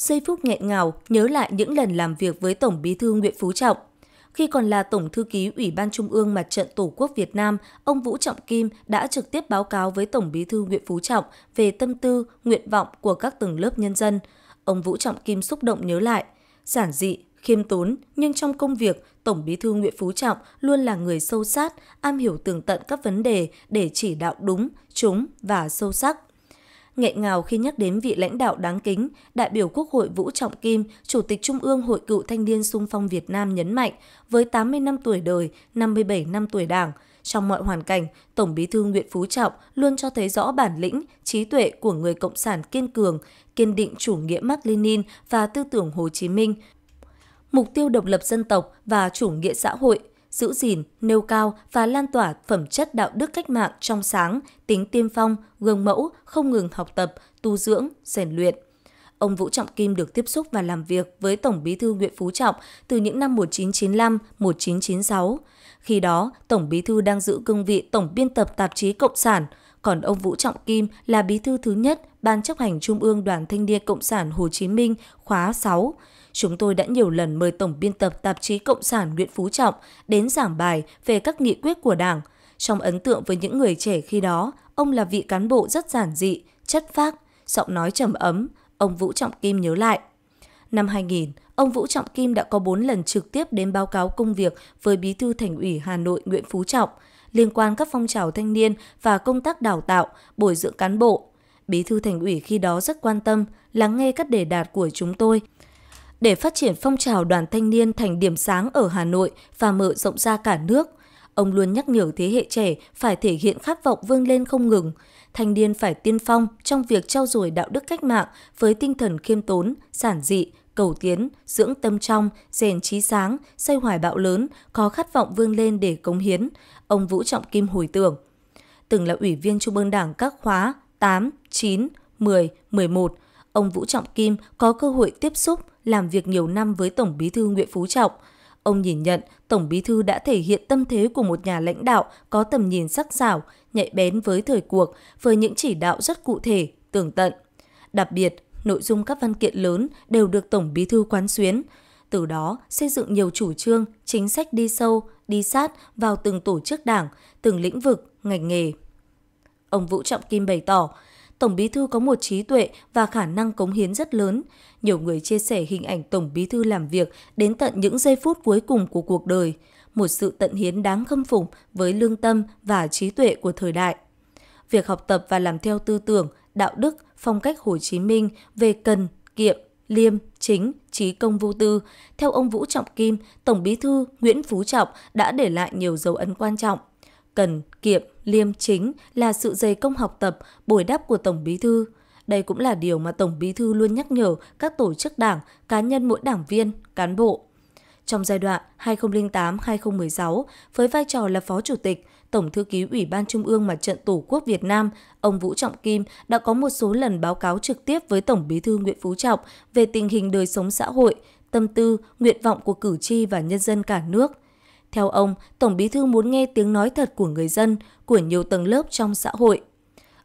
giây phút nghẹn ngào nhớ lại những lần làm việc với Tổng Bí thư Nguyễn Phú Trọng. Khi còn là Tổng Thư ký Ủy ban Trung ương Mặt trận Tổ quốc Việt Nam, ông Vũ Trọng Kim đã trực tiếp báo cáo với Tổng Bí thư Nguyễn Phú Trọng về tâm tư, nguyện vọng của các tầng lớp nhân dân. Ông Vũ Trọng Kim xúc động nhớ lại, giản dị, khiêm tốn, nhưng trong công việc, Tổng Bí thư Nguyễn Phú Trọng luôn là người sâu sát, am hiểu tường tận các vấn đề để chỉ đạo đúng, trúng và sâu sắc nghẹn ngào khi nhắc đến vị lãnh đạo đáng kính, đại biểu Quốc hội Vũ Trọng Kim, Chủ tịch Trung ương Hội Cựu Thanh niên Sung phong Việt Nam nhấn mạnh, với 80 năm tuổi đời, 57 năm tuổi Đảng, trong mọi hoàn cảnh, Tổng Bí thư Nguyễn Phú Trọng luôn cho thấy rõ bản lĩnh, trí tuệ của người cộng sản kiên cường, kiên định chủ nghĩa Mác Lenin và tư tưởng Hồ Chí Minh, mục tiêu độc lập dân tộc và chủ nghĩa xã hội giữ gìn, nêu cao và lan tỏa phẩm chất đạo đức cách mạng trong sáng, tính tiên phong, gương mẫu, không ngừng học tập, tu dưỡng, rèn luyện. Ông Vũ Trọng Kim được tiếp xúc và làm việc với Tổng Bí thư Nguyễn Phú Trọng từ những năm 1995-1996. Khi đó, Tổng Bí thư đang giữ cương vị Tổng biên tập tạp chí Cộng sản – còn ông Vũ Trọng Kim là bí thư thứ nhất Ban chấp hành Trung ương Đoàn Thanh niên Cộng sản Hồ Chí Minh khóa 6. Chúng tôi đã nhiều lần mời Tổng biên tập tạp chí Cộng sản Nguyễn Phú Trọng đến giảng bài về các nghị quyết của Đảng. Trong ấn tượng với những người trẻ khi đó, ông là vị cán bộ rất giản dị, chất phác, giọng nói trầm ấm, ông Vũ Trọng Kim nhớ lại. Năm 2000, ông Vũ Trọng Kim đã có 4 lần trực tiếp đến báo cáo công việc với Bí thư Thành ủy Hà Nội Nguyễn Phú Trọng – liên quan các phong trào thanh niên và công tác đào tạo, bồi dưỡng cán bộ. Bí thư thành ủy khi đó rất quan tâm, lắng nghe các đề đạt của chúng tôi để phát triển phong trào đoàn thanh niên thành điểm sáng ở Hà Nội và mở rộng ra cả nước. Ông luôn nhắc nhở thế hệ trẻ phải thể hiện khát vọng vươn lên không ngừng. Thanh niên phải tiên phong trong việc trau dồi đạo đức cách mạng với tinh thần khiêm tốn, giản dị, cầu tiến, dưỡng tâm trong, rèn trí sáng, xây hoài bạo lớn, có khát vọng vươn lên để cống hiến, ông Vũ Trọng Kim hồi tưởng. Từng là ủy viên Trung ương Đảng các khóa 8, 9, 10, 11, ông Vũ Trọng Kim có cơ hội tiếp xúc, làm việc nhiều năm với Tổng Bí thư Nguyễn Phú Trọng. Ông nhìn nhận Tổng Bí thư đã thể hiện tâm thế của một nhà lãnh đạo có tầm nhìn sắc sảo, nhạy bén với thời cuộc, với những chỉ đạo rất cụ thể, tường tận. Đặc biệt, nội dung các văn kiện lớn đều được Tổng Bí thư quán xuyến, từ đó xây dựng nhiều chủ trương, chính sách đi sâu, đi sát vào từng tổ chức đảng, từng lĩnh vực, ngành nghề. Ông Vũ Trọng Kim bày tỏ, Tổng Bí thư có một trí tuệ và khả năng cống hiến rất lớn. Nhiều người chia sẻ hình ảnh Tổng Bí thư làm việc đến tận những giây phút cuối cùng của cuộc đời, một sự tận hiến đáng khâm phục với lương tâm và trí tuệ của thời đại. Việc học tập và làm theo tư tưởng, đạo đức, phong cách Hồ Chí Minh về cần, kiệm, liêm, chính, trí công vô tư. Theo ông Vũ Trọng Kim, Tổng bí thư Nguyễn Phú Trọng đã để lại nhiều dấu ấn quan trọng. Cần, kiệm, liêm chính là sự dày công học tập, bồi đắp của Tổng bí thư. Đây cũng là điều mà Tổng bí thư luôn nhắc nhở các tổ chức đảng, cá nhân mỗi đảng viên, cán bộ. Trong giai đoạn 2008-2016, với vai trò là Phó Chủ tịch, Tổng thư ký Ủy ban Trung ương Mặt trận Tổ quốc Việt Nam, ông Vũ Trọng Kim đã có một số lần báo cáo trực tiếp với Tổng Bí thư Nguyễn Phú Trọng về tình hình đời sống xã hội, tâm tư, nguyện vọng của cử tri và nhân dân cả nước. Theo ông, Tổng Bí thư muốn nghe tiếng nói thật của người dân, của nhiều tầng lớp trong xã hội.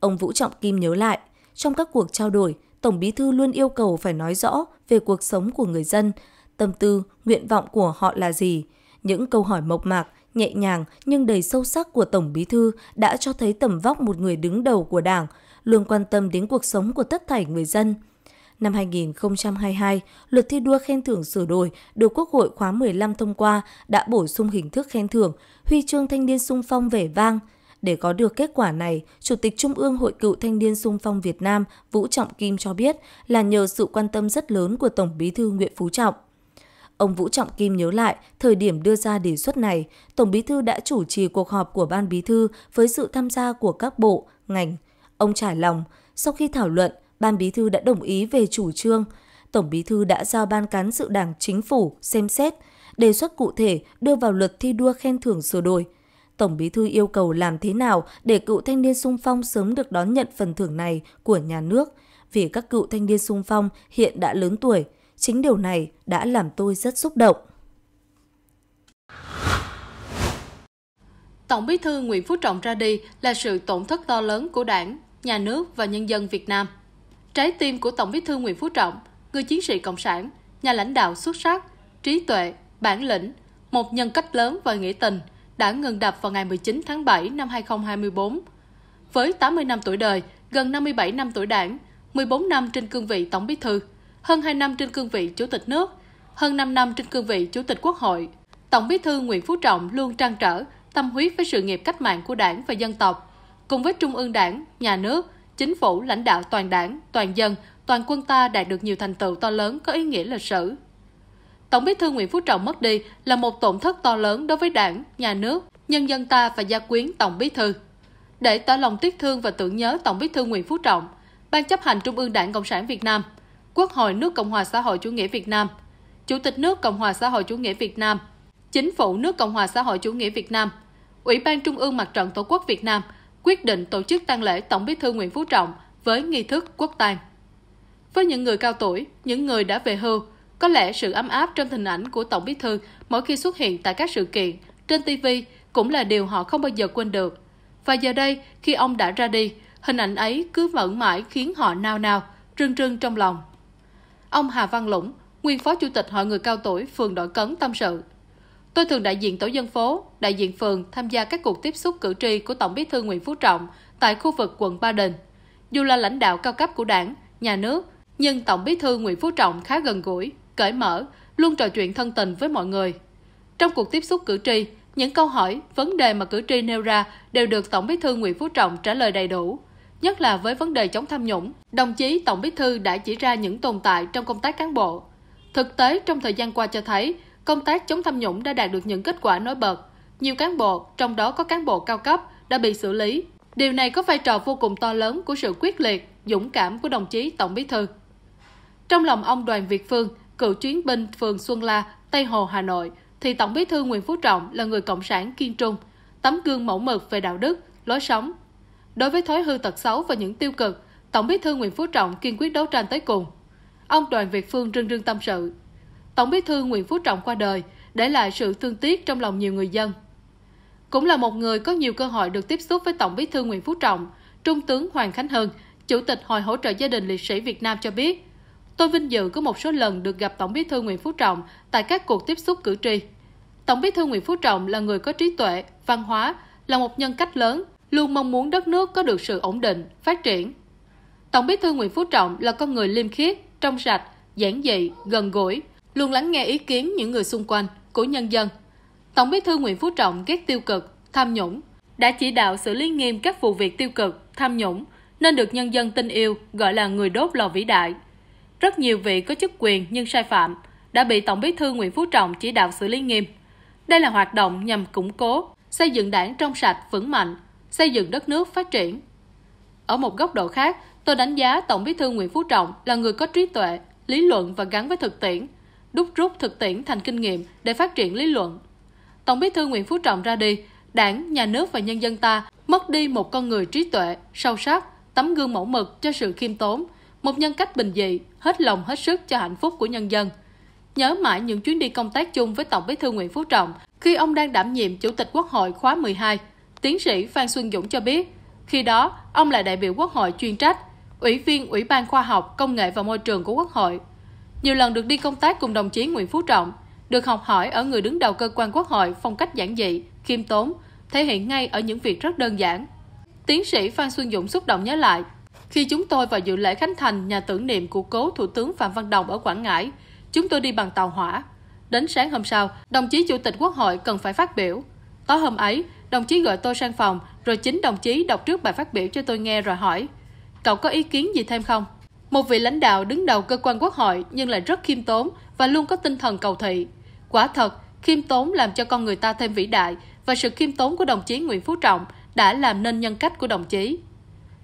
Ông Vũ Trọng Kim nhớ lại, trong các cuộc trao đổi, Tổng Bí thư luôn yêu cầu phải nói rõ về cuộc sống của người dân, tâm tư, nguyện vọng của họ là gì, những câu hỏi mộc mạc nhẹ nhàng nhưng đầy sâu sắc của Tổng Bí Thư đã cho thấy tầm vóc một người đứng đầu của Đảng, luôn quan tâm đến cuộc sống của tất thảy người dân. Năm 2022, luật thi đua khen thưởng sửa đổi được Quốc hội khóa 15 thông qua đã bổ sung hình thức khen thưởng, huy chương thanh niên sung phong vẻ vang. Để có được kết quả này, Chủ tịch Trung ương Hội cựu Thanh niên sung phong Việt Nam Vũ Trọng Kim cho biết là nhờ sự quan tâm rất lớn của Tổng bí thư Nguyễn Phú Trọng. Ông Vũ Trọng Kim nhớ lại, thời điểm đưa ra đề xuất này, Tổng Bí thư đã chủ trì cuộc họp của Ban Bí thư với sự tham gia của các bộ, ngành. Ông trải lòng, sau khi thảo luận, Ban Bí thư đã đồng ý về chủ trương. Tổng Bí thư đã giao Ban Cán sự Đảng Chính phủ xem xét, đề xuất cụ thể đưa vào luật thi đua khen thưởng sửa đổi. Tổng Bí thư yêu cầu làm thế nào để cựu thanh niên sung phong sớm được đón nhận phần thưởng này của nhà nước, vì các cựu thanh niên sung phong hiện đã lớn tuổi – Chính điều này đã làm tôi rất xúc động. Tổng bí thư Nguyễn Phú Trọng ra đi là sự tổn thất to lớn của đảng, nhà nước và nhân dân Việt Nam. Trái tim của Tổng bí thư Nguyễn Phú Trọng, người chiến sĩ cộng sản, nhà lãnh đạo xuất sắc, trí tuệ, bản lĩnh, một nhân cách lớn và nghĩa tình, đã ngừng đập vào ngày 19 tháng 7 năm 2024. Với 80 năm tuổi đời, gần 57 năm tuổi đảng, 14 năm trên cương vị Tổng bí thư – hơn 2 năm trên cương vị Chủ tịch nước, hơn 5 năm trên cương vị Chủ tịch Quốc hội, Tổng bí thư Nguyễn Phú Trọng luôn trăn trở, tâm huyết với sự nghiệp cách mạng của đảng và dân tộc, cùng với Trung ương đảng, nhà nước, chính phủ lãnh đạo toàn đảng, toàn dân, toàn quân ta đạt được nhiều thành tựu to lớn có ý nghĩa lịch sử. Tổng bí thư Nguyễn Phú Trọng mất đi là một tổn thất to lớn đối với đảng, nhà nước, nhân dân ta và gia quyến Tổng bí thư. Để tỏ lòng tiếc thương và tưởng nhớ Tổng bí thư Nguyễn Phú Trọng, Ban chấp hành Trung ương Đảng Cộng sản Việt Nam Quốc hội nước Cộng hòa xã hội chủ nghĩa Việt Nam, Chủ tịch nước Cộng hòa xã hội chủ nghĩa Việt Nam, Chính phủ nước Cộng hòa xã hội chủ nghĩa Việt Nam, Ủy ban Trung ương Mặt trận Tổ quốc Việt Nam quyết định tổ chức tang lễ Tổng Bí thư Nguyễn Phú Trọng với nghi thức quốc tang. Với những người cao tuổi, những người đã về hưu, có lẽ sự ấm áp trong hình ảnh của Tổng Bí thư mỗi khi xuất hiện tại các sự kiện, trên TV cũng là điều họ không bao giờ quên được. Và giờ đây, khi ông đã ra đi, hình ảnh ấy cứ vẫn mãi khiến họ nao nao, rưng rưng trong lòng. Ông Hà Văn Lũng, nguyên phó chủ tịch Hội người cao tuổi phường Đội Cấn tâm sự. Tôi thường đại diện tổ dân phố, đại diện phường tham gia các cuộc tiếp xúc cử tri của Tổng Bí thư Nguyễn Phú Trọng tại khu vực quận Ba Đình. Dù là lãnh đạo cao cấp của đảng, nhà nước, nhưng Tổng Bí thư Nguyễn Phú Trọng khá gần gũi, cởi mở, luôn trò chuyện thân tình với mọi người. Trong cuộc tiếp xúc cử tri, những câu hỏi, vấn đề mà cử tri nêu ra đều được Tổng Bí thư Nguyễn Phú Trọng trả lời đầy đủ nhất là với vấn đề chống tham nhũng. Đồng chí Tổng Bí thư đã chỉ ra những tồn tại trong công tác cán bộ. Thực tế trong thời gian qua cho thấy, công tác chống tham nhũng đã đạt được những kết quả nổi bật. Nhiều cán bộ, trong đó có cán bộ cao cấp, đã bị xử lý. Điều này có vai trò vô cùng to lớn của sự quyết liệt, dũng cảm của đồng chí Tổng Bí thư. Trong lòng ông Đoàn Việt Phương, cựu chuyến binh phường Xuân La, Tây Hồ, Hà Nội, thì Tổng Bí thư Nguyễn Phú Trọng là người cộng sản kiên trung, tấm gương mẫu mực về đạo đức, lối sống, Đối với thói hư tật xấu và những tiêu cực, Tổng Bí thư Nguyễn Phú Trọng kiên quyết đấu tranh tới cùng. Ông Đoàn Việt Phương rưng rưng tâm sự. Tổng Bí thư Nguyễn Phú Trọng qua đời để lại sự thương tiếc trong lòng nhiều người dân. Cũng là một người có nhiều cơ hội được tiếp xúc với Tổng Bí thư Nguyễn Phú Trọng, Trung tướng Hoàng Khánh Hưng, Chủ tịch Hội hỗ trợ gia đình liệt sĩ Việt Nam cho biết, tôi vinh dự có một số lần được gặp Tổng Bí thư Nguyễn Phú Trọng tại các cuộc tiếp xúc cử tri. Tổng Bí thư Nguyễn Phú Trọng là người có trí tuệ, văn hóa, là một nhân cách lớn, luôn mong muốn đất nước có được sự ổn định, phát triển. Tổng bí thư Nguyễn Phú Trọng là con người liêm khiết, trong sạch, giản dị, gần gũi, luôn lắng nghe ý kiến những người xung quanh, của nhân dân. Tổng bí thư Nguyễn Phú Trọng ghét tiêu cực, tham nhũng, đã chỉ đạo xử lý nghiêm các vụ việc tiêu cực, tham nhũng, nên được nhân dân tin yêu gọi là người đốt lò vĩ đại. Rất nhiều vị có chức quyền nhưng sai phạm đã bị Tổng bí thư Nguyễn Phú Trọng chỉ đạo xử lý nghiêm. Đây là hoạt động nhằm củng cố, xây dựng đảng trong sạch, vững mạnh, xây dựng đất nước phát triển. Ở một góc độ khác, tôi đánh giá Tổng bí thư Nguyễn Phú Trọng là người có trí tuệ, lý luận và gắn với thực tiễn, đúc rút thực tiễn thành kinh nghiệm để phát triển lý luận. Tổng bí thư Nguyễn Phú Trọng ra đi, đảng, nhà nước và nhân dân ta mất đi một con người trí tuệ, sâu sắc, tấm gương mẫu mực cho sự khiêm tốn, một nhân cách bình dị, hết lòng hết sức cho hạnh phúc của nhân dân. Nhớ mãi những chuyến đi công tác chung với Tổng bí thư Nguyễn Phú Trọng khi ông đang đảm nhiệm Chủ tịch Quốc hội khóa 12 Tiến sĩ Phan Xuân Dũng cho biết, khi đó ông là đại biểu Quốc hội chuyên trách, ủy viên Ủy ban Khoa học, Công nghệ và Môi trường của Quốc hội. Nhiều lần được đi công tác cùng đồng chí Nguyễn Phú Trọng, được học hỏi ở người đứng đầu cơ quan Quốc hội phong cách giản dị, khiêm tốn, thể hiện ngay ở những việc rất đơn giản. Tiến sĩ Phan Xuân Dũng xúc động nhớ lại, khi chúng tôi vào dự lễ khánh thành nhà tưởng niệm của cố Thủ tướng Phạm Văn Đồng ở Quảng Ngãi, chúng tôi đi bằng tàu hỏa. Đến sáng hôm sau, đồng chí Chủ tịch Quốc hội cần phải phát biểu. Tối hôm ấy, Đồng chí gọi tôi sang phòng, rồi chính đồng chí đọc trước bài phát biểu cho tôi nghe rồi hỏi, cậu có ý kiến gì thêm không? Một vị lãnh đạo đứng đầu cơ quan quốc hội nhưng lại rất khiêm tốn và luôn có tinh thần cầu thị. Quả thật, khiêm tốn làm cho con người ta thêm vĩ đại và sự khiêm tốn của đồng chí Nguyễn Phú Trọng đã làm nên nhân cách của đồng chí.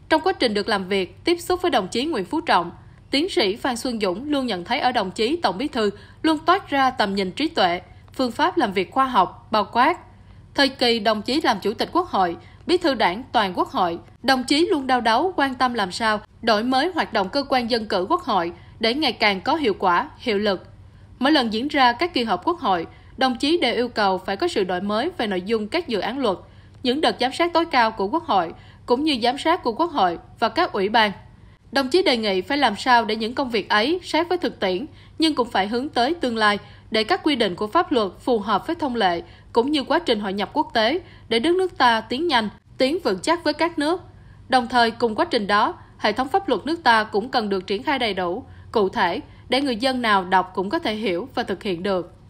Trong quá trình được làm việc, tiếp xúc với đồng chí Nguyễn Phú Trọng, tiến sĩ Phan Xuân Dũng luôn nhận thấy ở đồng chí Tổng Bí Thư luôn toát ra tầm nhìn trí tuệ, phương pháp làm việc khoa học, bao quát, Thời kỳ đồng chí làm Chủ tịch Quốc hội, Bí thư Đảng toàn Quốc hội, đồng chí luôn đau đáu quan tâm làm sao đổi mới hoạt động cơ quan dân cử Quốc hội để ngày càng có hiệu quả, hiệu lực. Mỗi lần diễn ra các kỳ họp Quốc hội, đồng chí đều yêu cầu phải có sự đổi mới về nội dung các dự án luật, những đợt giám sát tối cao của Quốc hội cũng như giám sát của Quốc hội và các ủy ban. Đồng chí đề nghị phải làm sao để những công việc ấy sát với thực tiễn, nhưng cũng phải hướng tới tương lai để các quy định của pháp luật phù hợp với thông lệ cũng như quá trình hội nhập quốc tế để đất nước ta tiến nhanh, tiến vững chắc với các nước. Đồng thời cùng quá trình đó, hệ thống pháp luật nước ta cũng cần được triển khai đầy đủ, cụ thể để người dân nào đọc cũng có thể hiểu và thực hiện được.